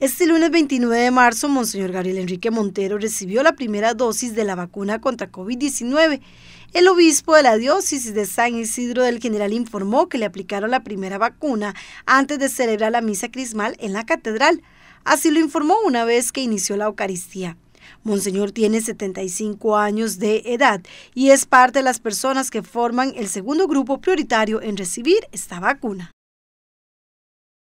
Este lunes 29 de marzo, Monseñor Gabriel Enrique Montero recibió la primera dosis de la vacuna contra COVID-19. El obispo de la diócesis de San Isidro del General informó que le aplicaron la primera vacuna antes de celebrar la misa crismal en la catedral. Así lo informó una vez que inició la Eucaristía. Monseñor tiene 75 años de edad y es parte de las personas que forman el segundo grupo prioritario en recibir esta vacuna.